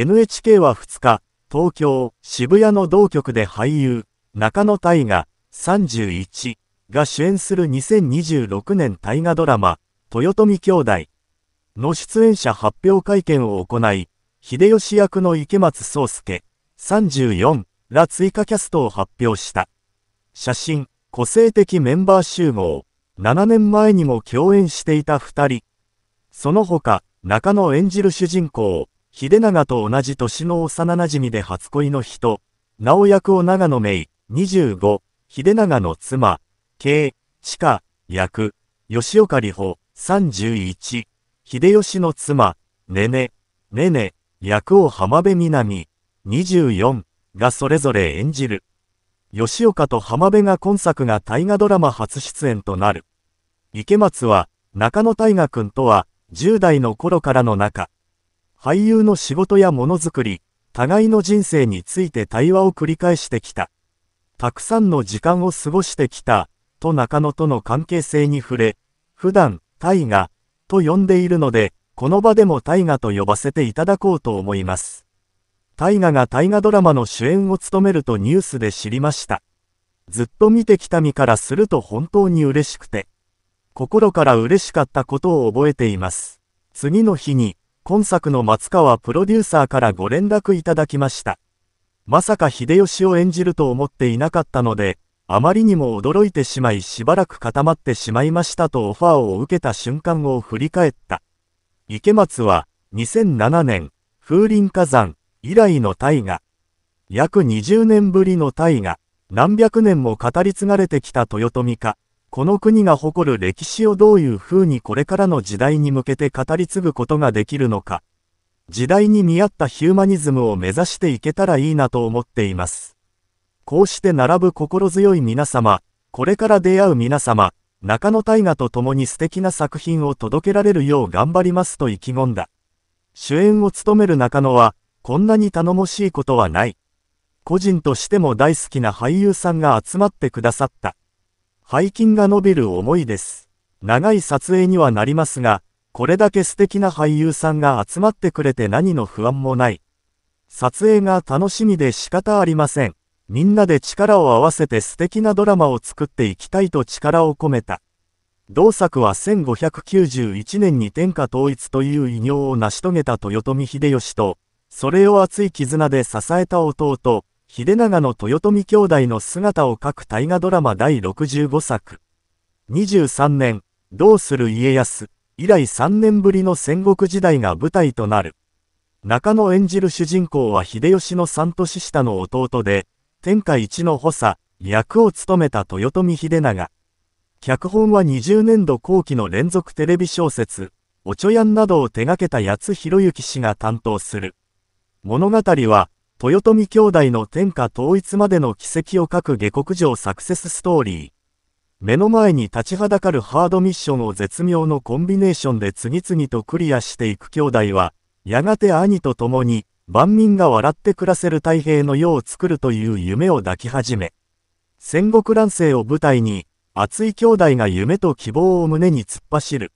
NHK は2日、東京、渋谷の同局で俳優、中野大河31が主演する2026年大河ドラマ、豊臣兄弟の出演者発表会見を行い、秀吉役の池松壮介34ら追加キャストを発表した。写真、個性的メンバー集合、7年前にも共演していた2人。その他、中野演じる主人公、秀長と同じ年の幼馴染で初恋の人、直役を長野芽衣、25、秀長の妻、慶、地下、役、吉岡里穂、31、秀吉の妻、ねね、ねね、役を浜辺美波、24がそれぞれ演じる。吉岡と浜辺が今作が大河ドラマ初出演となる。池松は、中野大河君とは、10代の頃からの仲。俳優の仕事やものづくり、互いの人生について対話を繰り返してきた。たくさんの時間を過ごしてきた、と中野との関係性に触れ、普段、大河、と呼んでいるので、この場でも大河と呼ばせていただこうと思います。大河が大河ドラマの主演を務めるとニュースで知りました。ずっと見てきた身からすると本当に嬉しくて、心から嬉しかったことを覚えています。次の日に、今作の松川プロデューサーからご連絡いただきました。まさか秀吉を演じると思っていなかったので、あまりにも驚いてしまいしばらく固まってしまいましたとオファーを受けた瞬間を振り返った。池松は、2007年、風林火山以来の大河。約20年ぶりの大河、何百年も語り継がれてきた豊臣家。この国が誇る歴史をどういうふうにこれからの時代に向けて語り継ぐことができるのか、時代に見合ったヒューマニズムを目指していけたらいいなと思っています。こうして並ぶ心強い皆様、これから出会う皆様、中野大河と共に素敵な作品を届けられるよう頑張りますと意気込んだ。主演を務める中野は、こんなに頼もしいことはない。個人としても大好きな俳優さんが集まってくださった。背筋が伸びる思いです。長い撮影にはなりますが、これだけ素敵な俳優さんが集まってくれて何の不安もない。撮影が楽しみで仕方ありません。みんなで力を合わせて素敵なドラマを作っていきたいと力を込めた。同作は1591年に天下統一という偉業を成し遂げた豊臣秀吉と、それを熱い絆で支えた弟、秀長の豊臣兄弟の姿を描く大河ドラマ第65作。23年、どうする家康、以来3年ぶりの戦国時代が舞台となる。中野演じる主人公は秀吉の3年下の弟で、天下一の補佐、役を務めた豊臣秀長。脚本は20年度後期の連続テレビ小説、おちょやんなどを手掛けた八つ博之氏が担当する。物語は、豊臣兄弟の天下統一までの軌跡を書く下克上サクセスストーリー。目の前に立ちはだかるハードミッションを絶妙のコンビネーションで次々とクリアしていく兄弟は、やがて兄と共に、万民が笑って暮らせる太平の世を作るという夢を抱き始め、戦国乱世を舞台に、熱い兄弟が夢と希望を胸に突っ走る。